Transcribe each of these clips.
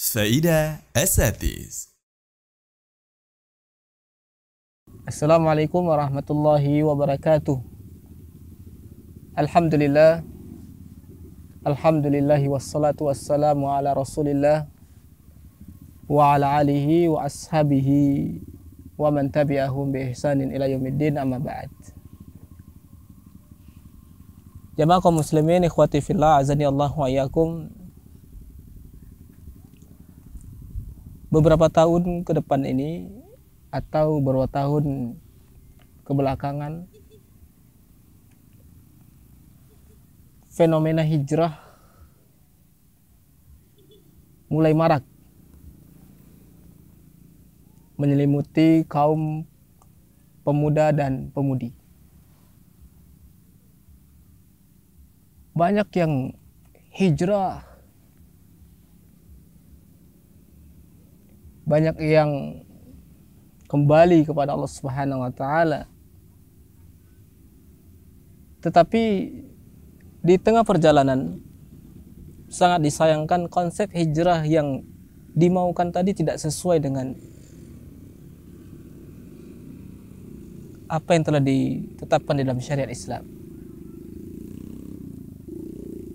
فإلى أساتذ السلام عليكم ورحمة الله وبركاته الحمد لله الحمد لله والصلاة والسلام على رسول الله وعلى آله وأصحابه ومن تبعهم بإحسان إلى يوم الدين أما بعد جماعة المسلمين إخوتي في الله أعزني الله وإياكم beberapa tahun ke depan ini atau beberapa tahun kebelakangan fenomena hijrah mulai marak menyelimuti kaum pemuda dan pemudi. Banyak yang hijrah banyak yang kembali kepada Allah Subhanahu wa taala. Tetapi di tengah perjalanan sangat disayangkan konsep hijrah yang dimaukan tadi tidak sesuai dengan apa yang telah ditetapkan di dalam syariat Islam.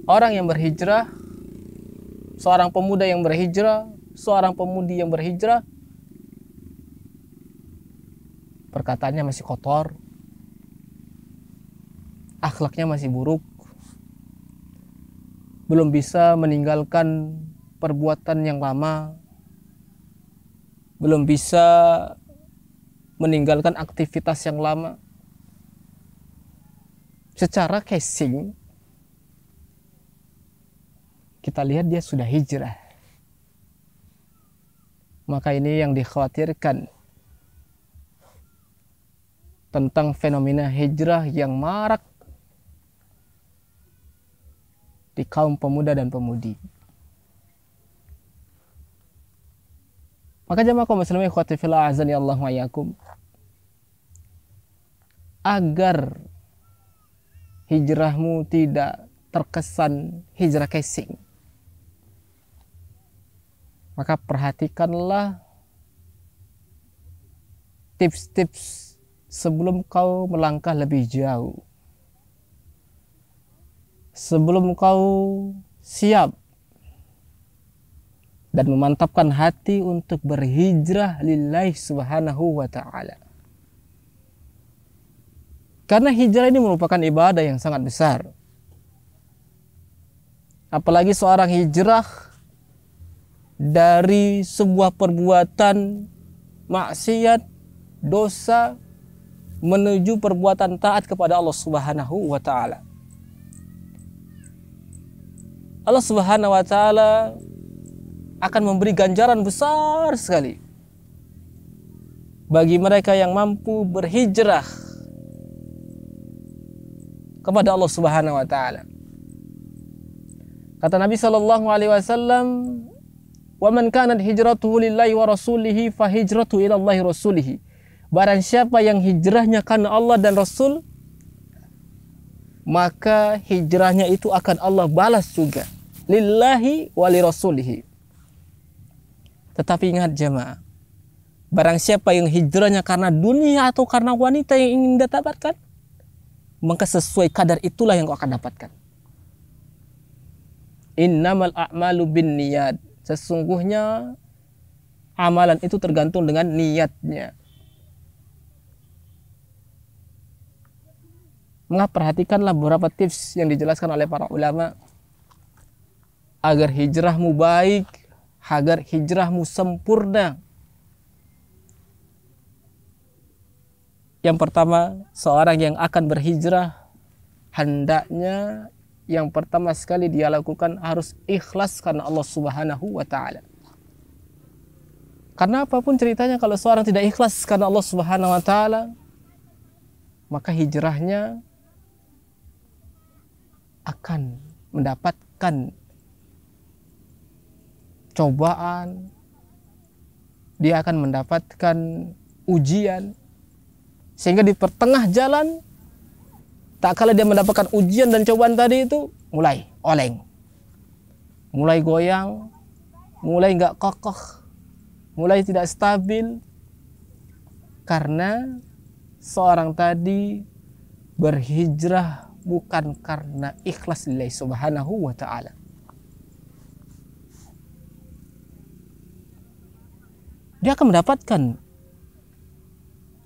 Orang yang berhijrah, seorang pemuda yang berhijrah seorang pemudi yang berhijrah perkataannya masih kotor akhlaknya masih buruk belum bisa meninggalkan perbuatan yang lama belum bisa meninggalkan aktivitas yang lama secara casing kita lihat dia sudah hijrah maka ini yang dikhawatirkan tentang fenomena hijrah yang marak di kaum pemuda dan pemudi. Maka jemaah kaum muslimin ikhwati azan ya Allah wa yakum. Agar hijrahmu tidak terkesan hijrah casing. Maka perhatikanlah tips-tips sebelum kau melangkah lebih jauh. Sebelum kau siap dan memantapkan hati untuk berhijrah lillahi subhanahu wa ta'ala. Karena hijrah ini merupakan ibadah yang sangat besar. Apalagi seorang hijrah dari sebuah perbuatan maksiat, dosa menuju perbuatan taat kepada Allah Subhanahu wa taala. Allah Subhanahu wa taala akan memberi ganjaran besar sekali bagi mereka yang mampu berhijrah kepada Allah Subhanahu wa taala. Kata Nabi sallallahu alaihi wasallam, Waman kanat hijratuhu lillahi wa rasulihi fa hijratu ila Allahi rasulihi. Barang siapa yang hijrahnya karena Allah dan Rasul, maka hijrahnya itu akan Allah balas juga. Lillahi wa li rasulihi. Tetapi ingat jemaah, barang siapa yang hijrahnya karena dunia atau karena wanita yang ingin didapatkan, maka sesuai kadar itulah yang kau akan dapatkan. Innamal a'malu bin niyad. Sesungguhnya amalan itu tergantung dengan niatnya. Mengapa perhatikanlah beberapa tips yang dijelaskan oleh para ulama agar hijrahmu baik, agar hijrahmu sempurna. Yang pertama, seorang yang akan berhijrah hendaknya yang pertama sekali dia lakukan harus ikhlas karena Allah Subhanahu wa taala. Karena apapun ceritanya kalau seorang tidak ikhlas karena Allah Subhanahu wa taala maka hijrahnya akan mendapatkan cobaan dia akan mendapatkan ujian sehingga di pertengah jalan Tak kala dia mendapatkan ujian dan cobaan tadi itu mulai oleng. Mulai goyang, mulai nggak kokoh, mulai tidak stabil. Karena seorang tadi berhijrah bukan karena ikhlas lillahi subhanahu wa ta'ala. Dia akan mendapatkan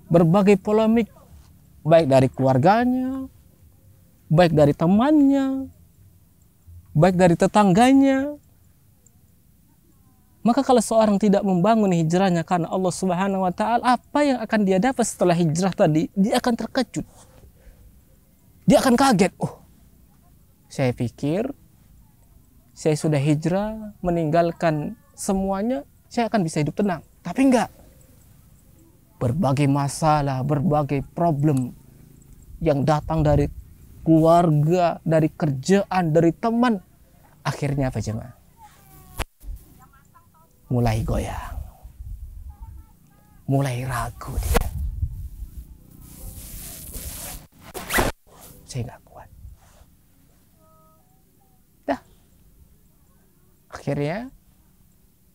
berbagai polemik baik dari keluarganya, baik dari temannya, baik dari tetangganya. Maka kalau seorang tidak membangun hijrahnya karena Allah Subhanahu wa taala, apa yang akan dia dapat setelah hijrah tadi? Dia akan terkejut. Dia akan kaget. Oh. Saya pikir saya sudah hijrah, meninggalkan semuanya, saya akan bisa hidup tenang. Tapi enggak. Berbagai masalah, berbagai problem yang datang dari keluarga, dari kerjaan, dari teman. Akhirnya apa jemaah? Mulai goyang. Mulai ragu dia. Saya gak kuat. Dah. Akhirnya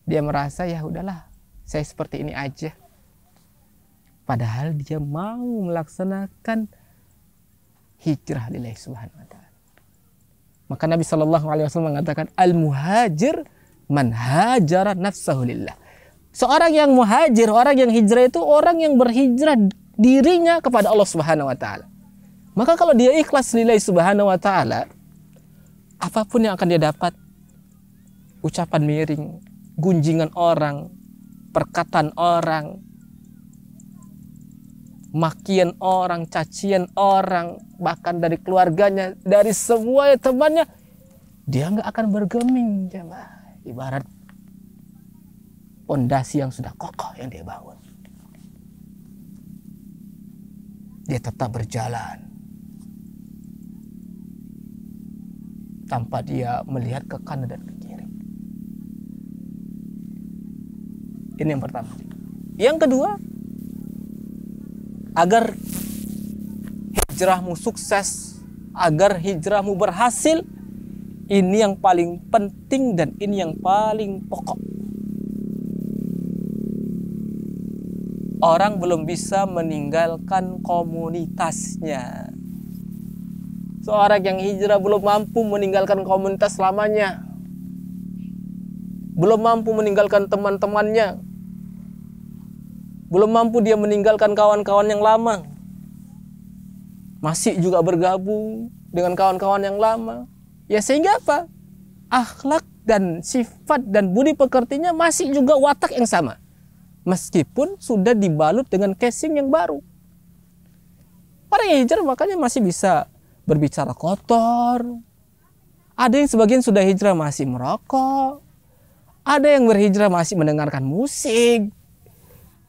dia merasa ya udahlah, saya seperti ini aja. Padahal dia mau melaksanakan hijrah lillahi subhanahu wa ta'ala. Maka Nabi Shallallahu Alaihi Wasallam mengatakan al muhajir man hajara nafsahu lillah. Seorang yang muhajir, orang yang hijrah itu orang yang berhijrah dirinya kepada Allah Subhanahu wa taala. Maka kalau dia ikhlas lillahi subhanahu wa taala, apapun yang akan dia dapat ucapan miring, gunjingan orang, perkataan orang, makian orang, cacian orang, bahkan dari keluarganya, dari semua ya temannya, dia nggak akan bergeming, jemaah. Ibarat pondasi yang sudah kokoh yang dia bangun. Dia tetap berjalan. Tanpa dia melihat ke kanan dan ke kiri. Ini yang pertama. Yang kedua, agar hijrahmu sukses, agar hijrahmu berhasil. Ini yang paling penting dan ini yang paling pokok. Orang belum bisa meninggalkan komunitasnya. Seorang yang hijrah belum mampu meninggalkan komunitas lamanya, Belum mampu meninggalkan teman-temannya, belum mampu dia meninggalkan kawan-kawan yang lama. Masih juga bergabung dengan kawan-kawan yang lama. Ya sehingga apa? Akhlak dan sifat dan budi pekertinya masih juga watak yang sama. Meskipun sudah dibalut dengan casing yang baru. Orang yang hijrah makanya masih bisa berbicara kotor. Ada yang sebagian sudah hijrah masih merokok. Ada yang berhijrah masih mendengarkan musik.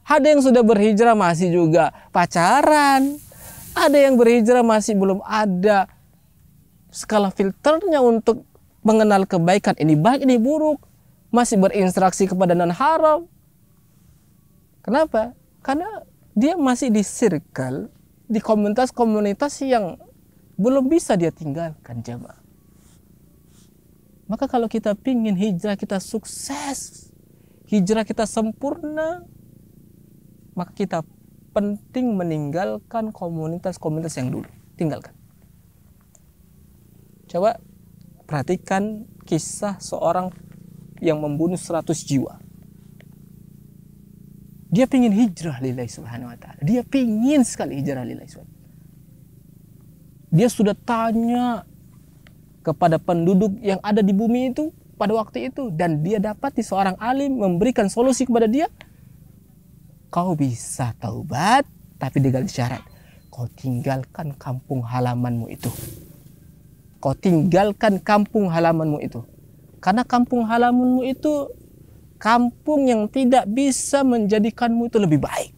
Ada yang sudah berhijrah masih juga pacaran. Ada yang berhijrah masih belum ada skala filternya untuk mengenal kebaikan ini baik ini buruk. Masih berinteraksi kepada non haram. Kenapa? Karena dia masih di circle, di komunitas-komunitas yang belum bisa dia tinggalkan jemaah. Maka kalau kita pingin hijrah kita sukses, hijrah kita sempurna, maka kita penting meninggalkan komunitas-komunitas yang dulu. Tinggalkan. Coba perhatikan kisah seorang yang membunuh 100 jiwa. Dia pingin hijrah lillahi subhanahu wa ta'ala. Dia pingin sekali hijrah lillahi subhanahu wa ta'ala. Dia sudah tanya kepada penduduk yang ada di bumi itu pada waktu itu. Dan dia dapati seorang alim memberikan solusi kepada dia Kau bisa taubat, tapi dengan syarat kau tinggalkan kampung halamanmu itu. Kau tinggalkan kampung halamanmu itu. Karena kampung halamanmu itu kampung yang tidak bisa menjadikanmu itu lebih baik.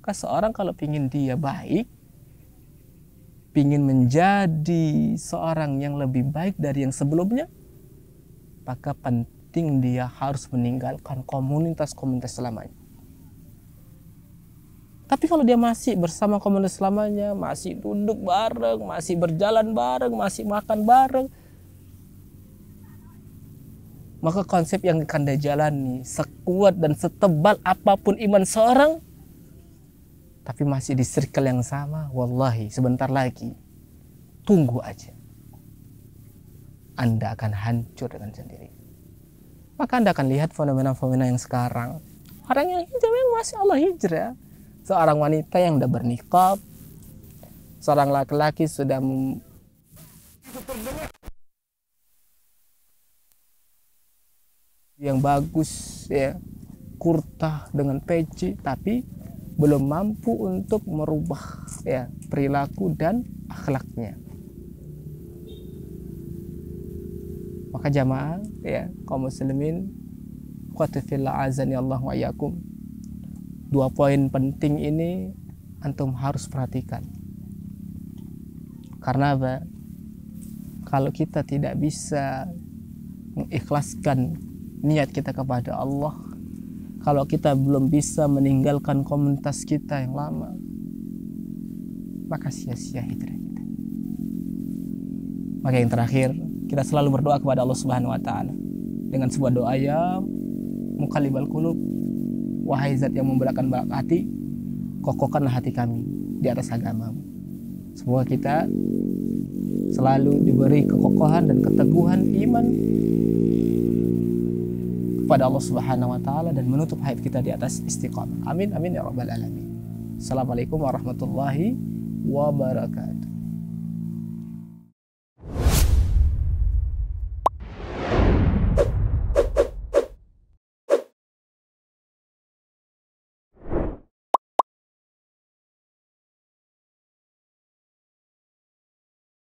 Karena seorang kalau ingin dia baik, ingin menjadi seorang yang lebih baik dari yang sebelumnya, maka penting penting dia harus meninggalkan komunitas-komunitas selamanya. Tapi kalau dia masih bersama komunitas selamanya, masih duduk bareng, masih berjalan bareng, masih makan bareng, maka konsep yang akan dia jalani sekuat dan setebal apapun iman seorang tapi masih di circle yang sama wallahi sebentar lagi tunggu aja Anda akan hancur dengan sendiri maka Anda akan lihat fenomena-fenomena yang sekarang. Orang yang hijrah yang masih Allah hijrah. Seorang wanita yang sudah bernikah, seorang laki-laki sudah mem... yang bagus ya kurta dengan peci tapi belum mampu untuk merubah ya perilaku dan akhlaknya maka jamaah ya kaum muslimin azan ya Allah wa yakum dua poin penting ini antum harus perhatikan karena apa kalau kita tidak bisa mengikhlaskan niat kita kepada Allah kalau kita belum bisa meninggalkan komunitas kita yang lama maka sia-sia hidup kita maka yang terakhir kita selalu berdoa kepada Allah Subhanahu wa taala dengan sebuah doa ya mukalibal kulub wahai zat yang memberatkan balak hati kokohkanlah hati kami di atas agamamu semoga kita selalu diberi kekokohan dan keteguhan iman kepada Allah Subhanahu wa taala dan menutup haid kita di atas istiqamah. Amin amin ya rabbal alamin. Assalamualaikum warahmatullahi wabarakatuh.